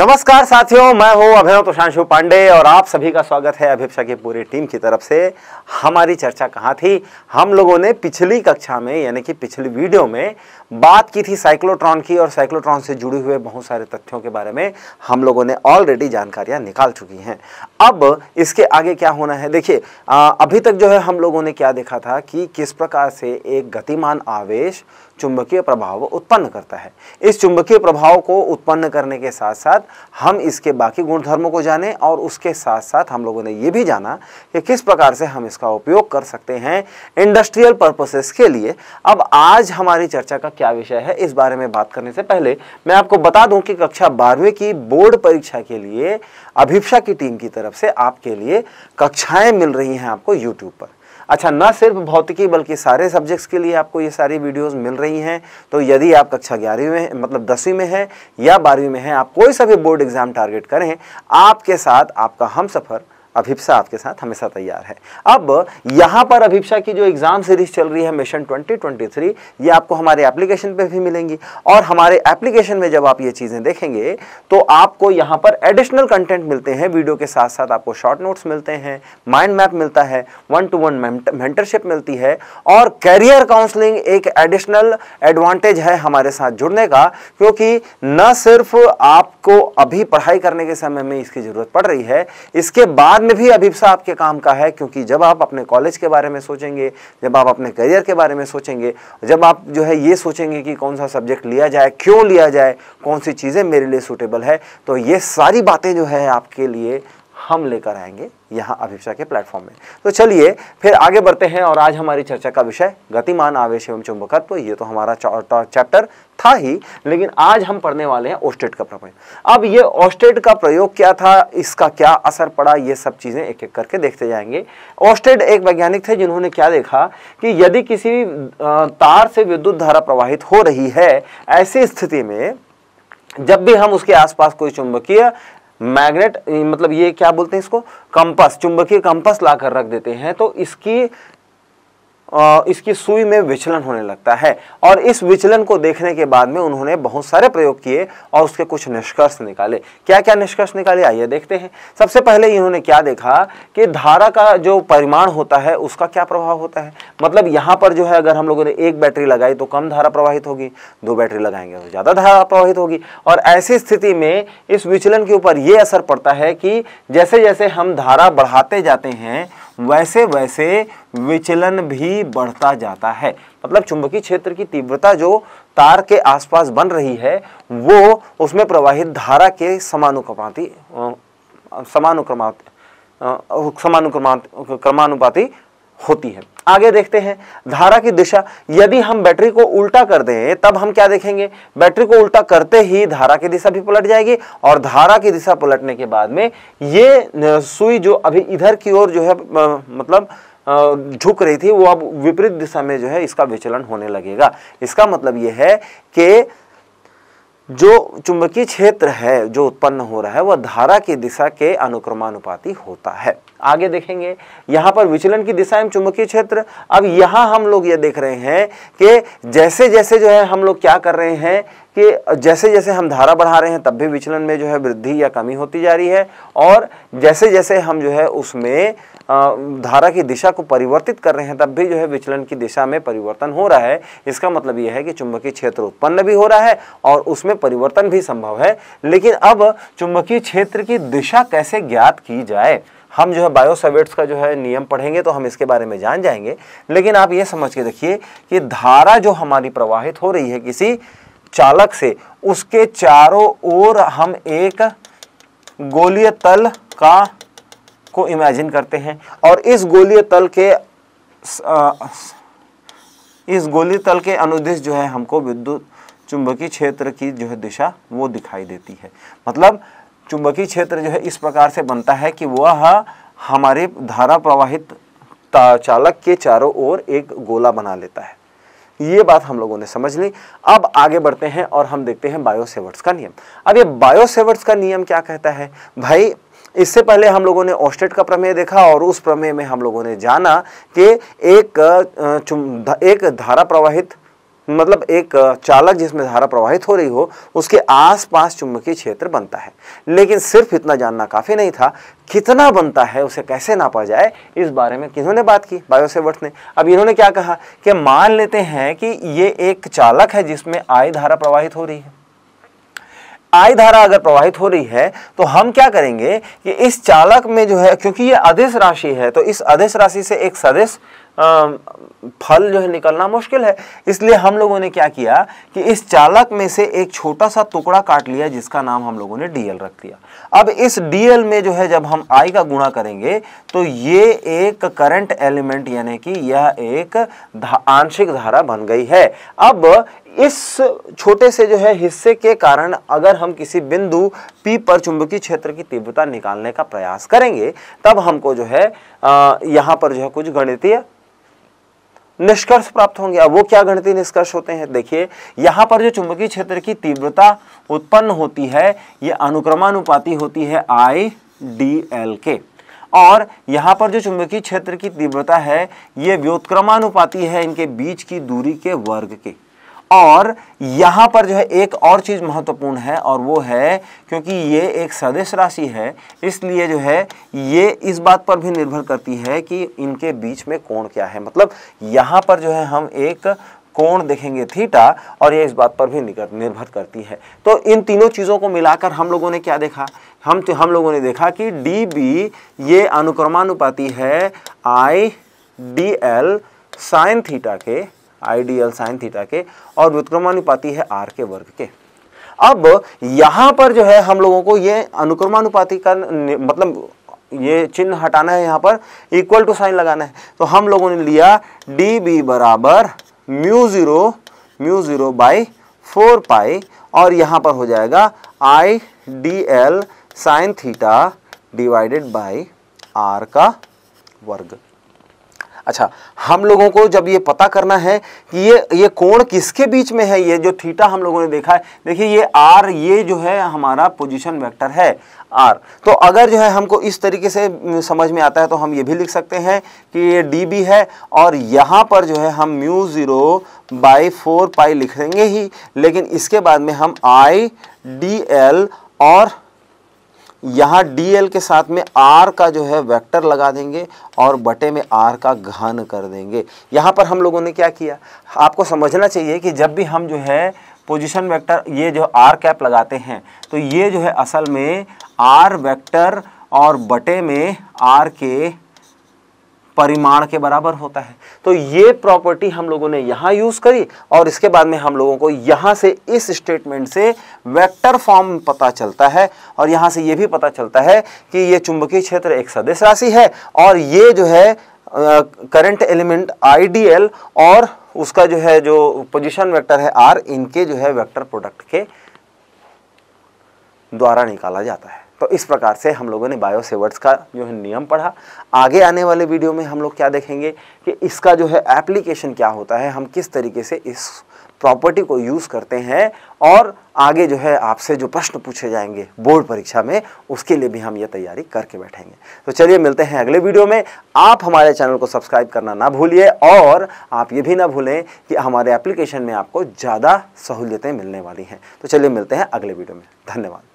नमस्कार साथियों मैं हूं अभिनव तुषांशु पांडे और आप सभी का स्वागत है अभिपक्षा की पूरी टीम की तरफ से हमारी चर्चा कहाँ थी हम लोगों ने पिछली कक्षा में यानी कि पिछली वीडियो में बात की थी साइक्लोट्रॉन की और साइक्लोट्रॉन से जुड़े हुए बहुत सारे तथ्यों के बारे में हम लोगों ने ऑलरेडी जानकारियाँ निकाल चुकी हैं अब इसके आगे क्या होना है देखिए अभी तक जो है हम लोगों ने क्या देखा था कि किस प्रकार से एक गतिमान आवेश चुंबकीय प्रभाव उत्पन्न करता है इस चुंबकीय प्रभाव को उत्पन्न करने के साथ साथ हम इसके बाकी गुणधर्मों को जाने और उसके साथ साथ हम लोगों ने ये भी जाना कि किस प्रकार से हम इसका उपयोग कर सकते हैं इंडस्ट्रियल पर्पसेस के लिए अब आज हमारी चर्चा का क्या विषय है इस बारे में बात करने से पहले मैं आपको बता दूँ कि कक्षा बारहवीं की बोर्ड परीक्षा के लिए अभिप्सा की टीम की तरफ से आपके लिए कक्षाएँ मिल रही हैं आपको यूट्यूब पर अच्छा न सिर्फ भौतिकी बल्कि सारे सब्जेक्ट्स के लिए आपको ये सारी वीडियोस मिल रही हैं तो यदि आप कक्षा ग्यारहवीं में मतलब दसवीं में है या बारहवीं में है आप कोई सा भी बोर्ड एग्ज़ाम टारगेट करें आपके साथ आपका हम सफ़र अभिप्सा आपके साथ हमेशा तैयार है अब यहाँ पर अभिप्सा की जो एग्ज़ाम सीरीज चल रही है मिशन 2023 ये आपको हमारे एप्लीकेशन पे भी मिलेंगी और हमारे एप्लीकेशन में जब आप ये चीज़ें देखेंगे तो आपको यहाँ पर एडिशनल कंटेंट मिलते हैं वीडियो के साथ साथ आपको शॉर्ट नोट्स मिलते हैं माइंड मैप मिलता है वन टू वन मेंटरशिप मिलती है और कैरियर काउंसलिंग एक एडिशनल एडवांटेज है हमारे साथ जुड़ने का क्योंकि न सिर्फ आपको अभी पढ़ाई करने के समय में इसकी ज़रूरत पड़ रही है इसके बाद बाद में भी अभिप्सा आपके काम का है क्योंकि जब आप अपने कॉलेज के बारे में सोचेंगे जब आप अपने करियर के बारे में सोचेंगे जब आप जो है ये सोचेंगे कि कौन सा सब्जेक्ट लिया जाए क्यों लिया जाए कौन सी चीज़ें मेरे लिए सूटेबल है तो ये सारी बातें जो है आपके लिए हम लेकर आएंगे यहाँ अभिषा के प्लेटफॉर्म में तो चलिए फिर आगे बढ़ते हैं और आज हमारी चर्चा का विषय गतिमान आवेश एवं चुंबकत्व ये तो हमारा चैप्टर था ही लेकिन आज हम पढ़ने वाले हैं ओस्टेट का प्रयोग अब ये ओस्टेट का प्रयोग क्या था इसका क्या असर पड़ा ये सब चीज़ें एक एक करके देखते जाएंगे ओस्टेट एक वैज्ञानिक थे जिन्होंने क्या देखा कि यदि किसी तार से विद्युत धारा प्रवाहित हो रही है ऐसी स्थिति में जब भी हम उसके आसपास कोई चुंबकीय मैग्नेट मतलब ये क्या बोलते हैं इसको कंपस चुंबकीय कंपस ला कर रख देते हैं तो इसकी इसकी सुई में विचलन होने लगता है और इस विचलन को देखने के बाद में उन्होंने बहुत सारे प्रयोग किए और उसके कुछ निष्कर्ष निकाले क्या क्या निष्कर्ष निकाले आइए देखते हैं सबसे पहले इन्होंने क्या देखा कि धारा का जो परिमाण होता है उसका क्या प्रभाव होता है मतलब यहाँ पर जो है अगर हम लोगों ने एक बैटरी लगाई तो कम धारा प्रवाहित होगी दो बैटरी लगाएंगे तो ज़्यादा धारा प्रवाहित होगी और ऐसी स्थिति में इस विचलन के ऊपर ये असर पड़ता है कि जैसे जैसे हम धारा बढ़ाते जाते हैं वैसे वैसे विचलन भी बढ़ता जाता है मतलब चुंबकीय क्षेत्र की तीव्रता जो तार के आसपास बन रही है वो उसमें प्रवाहित धारा के समानुक्रमाती समानुक्रमा क्रमानुपाति होती है आगे देखते हैं धारा की दिशा यदि हम बैटरी को उल्टा कर दें तब हम क्या देखेंगे बैटरी को उल्टा करते ही धारा की दिशा भी पलट जाएगी और धारा की दिशा पलटने के बाद में ये सुई जो अभी इधर की ओर जो है मतलब झुक रही थी वो अब विपरीत दिशा में जो है इसका विचलन होने लगेगा इसका मतलब ये है कि जो चुंबकीय क्षेत्र है जो उत्पन्न हो रहा है वह धारा की दिशा के अनुक्रमानुपाती होता है आगे देखेंगे यहाँ पर विचलन की दिशा एवं चुंबकीय क्षेत्र अब यहाँ हम लोग ये देख रहे हैं कि जैसे जैसे जो है हम लोग क्या कर रहे हैं कि जैसे जैसे हम धारा बढ़ा रहे हैं तब भी विचलन में जो है वृद्धि या कमी होती जा रही है और जैसे जैसे हम जो है उसमें धारा की दिशा को परिवर्तित कर रहे हैं तब भी जो है विचलन की दिशा में परिवर्तन हो रहा है इसका मतलब यह है कि चुंबकीय क्षेत्र उत्पन्न भी हो रहा है और उसमें परिवर्तन भी संभव है लेकिन अब चुंबकीय क्षेत्र की दिशा कैसे ज्ञात की जाए हम जो है बायोसवेट्स का जो है नियम पढ़ेंगे तो हम इसके बारे में जान जाएंगे लेकिन आप ये समझ के देखिए कि धारा जो हमारी प्रवाहित हो रही है किसी चालक से उसके चारों ओर हम एक गोलीय तल का को इमेजिन करते हैं और इस गोलीय तल के इस गोलीय तल के अनुदिश जो है हमको विद्युत चुंबकीय क्षेत्र की जो है दिशा वो दिखाई देती है मतलब चुंबकीय क्षेत्र जो है इस प्रकार से बनता है कि वह हमारे धारा प्रवाहित चालक के चारों ओर एक गोला बना लेता है ये बात हम लोगों ने समझ ली अब आगे बढ़ते हैं और हम देखते हैं बायोसेवर्ट्स का नियम अब ये बायोसेवर्ट्स का नियम क्या कहता है भाई इससे पहले हम लोगों ने ऑस्टेट का प्रमेय देखा और उस प्रमेय में हम लोगों ने जाना कि एक एक धारा प्रवाहित मतलब एक चालक जिसमें धारा प्रवाहित हो रही हो उसके आसपास चुंबकीय क्षेत्र बनता है लेकिन सिर्फ इतना जानना काफ़ी नहीं था कितना बनता है उसे कैसे नापा जाए इस बारे में किन्होंने बात की बायोसेवर्ट ने अब इन्होंने क्या कहा कि मान लेते हैं कि ये एक चालक है जिसमें आय धारा प्रवाहित हो रही है आय धारा अगर प्रवाहित हो रही है तो हम क्या करेंगे कि इस चालक में जो है क्योंकि ये अधिस राशि है तो इस अधिस राशि से एक सदेश फल जो है निकलना मुश्किल है इसलिए हम लोगों ने क्या किया कि इस चालक में से एक छोटा सा टुकड़ा काट लिया जिसका नाम हम लोगों ने डीएल रख दिया अब इस डीएल में जो है जब हम आई का गुणा करेंगे तो ये एक करंट एलिमेंट यानी कि यह एक आंशिक धारा बन गई है अब इस छोटे से जो है हिस्से के कारण अगर हम किसी बिंदु P पर चुंबकीय क्षेत्र की तीव्रता निकालने का प्रयास करेंगे तब हमको जो है यहाँ पर जो है कुछ गणितीय निष्कर्ष प्राप्त होंगे अब वो क्या गणितीय निष्कर्ष होते हैं देखिए यहाँ पर जो चुंबकीय क्षेत्र की तीव्रता उत्पन्न होती है ये अनुक्रमानुपाती होती है आई डी एल के और यहाँ पर जो चुंबकीय क्षेत्र की तीव्रता है ये व्योतक्रमानुपाती है इनके बीच की दूरी के वर्ग के और यहाँ पर जो है एक और चीज़ महत्वपूर्ण है और वो है क्योंकि ये एक सदस्य राशि है इसलिए जो है ये इस बात पर भी निर्भर करती है कि इनके बीच में कोण क्या है मतलब यहाँ पर जो है हम एक कोण देखेंगे थीटा और ये इस बात पर भी निर्भर करती है तो इन तीनों चीज़ों को मिलाकर हम लोगों ने क्या देखा हम तो हम लोगों ने देखा कि डी बी ये अनुक्रमानुपाती है I D L sine theta के I D L sine theta के और व्युत्क्रमानुपाति है आर के वर्ग के अब यहाँ पर जो है हम लोगों को ये अनुक्रमानुपाति का मतलब ये चिन्ह हटाना है यहाँ पर इक्वल टू साइन लगाना है तो हम लोगों ने लिया डी बी बराबर mu zero mu zero by four pi और यहाँ पर हो जाएगा I D L sine theta divided by R का वर्ग अच्छा हम लोगों को जब ये पता करना है कि ये ये कोण किसके बीच में है ये जो थीटा हम लोगों ने देखा है देखिए ये आर ये जो है हमारा पोजिशन वैक्टर है आर तो अगर जो है हमको इस तरीके से समझ में आता है तो हम ये भी लिख सकते हैं कि ये डी बी है और यहाँ पर जो है हम mu zero by four pi लिखेंगे ही लेकिन इसके बाद में हम आई डी एल और यहाँ dl के साथ में r का जो है वेक्टर लगा देंगे और बटे में r का घन कर देंगे यहाँ पर हम लोगों ने क्या किया आपको समझना चाहिए कि जब भी हम जो है पोजिशन वैक्टर ये जो r कैप लगाते हैं तो ये जो है असल में r वैक्टर और बटे में r के परिमाण के बराबर होता है तो ये प्रॉपर्टी हम लोगों ने यहाँ यूज़ करी और इसके बाद में हम लोगों को यहाँ से इस स्टेटमेंट से वेक्टर फॉर्म पता चलता है और यहाँ से ये भी पता चलता है कि ये चुंबकीय क्षेत्र एक सदस्य राशि है और ये जो है करंट एलिमेंट आईडीएल और उसका जो है जो पोजिशन वैक्टर है आर इनके जो है वैक्टर प्रोडक्ट के द्वारा निकाला जाता है तो इस प्रकार से हम लोगों ने बायो सेवर्ट्स का जो है नियम पढ़ा आगे आने वाले वीडियो में हम लोग क्या देखेंगे कि इसका जो है एप्लीकेशन क्या होता है हम किस तरीके से इस प्रॉपर्टी को यूज़ करते हैं और आगे जो है आपसे जो प्रश्न पूछे जाएंगे बोर्ड परीक्षा में उसके लिए भी हम ये तैयारी करके बैठेंगे तो चलिए मिलते हैं अगले वीडियो में आप हमारे चैनल को सब्सक्राइब करना ना भूलिए और आप ये भी ना भूलें कि हमारे एप्लीकेशन में आपको ज़्यादा सहूलियतें मिलने वाली हैं तो चलिए मिलते हैं अगले वीडियो में धन्यवाद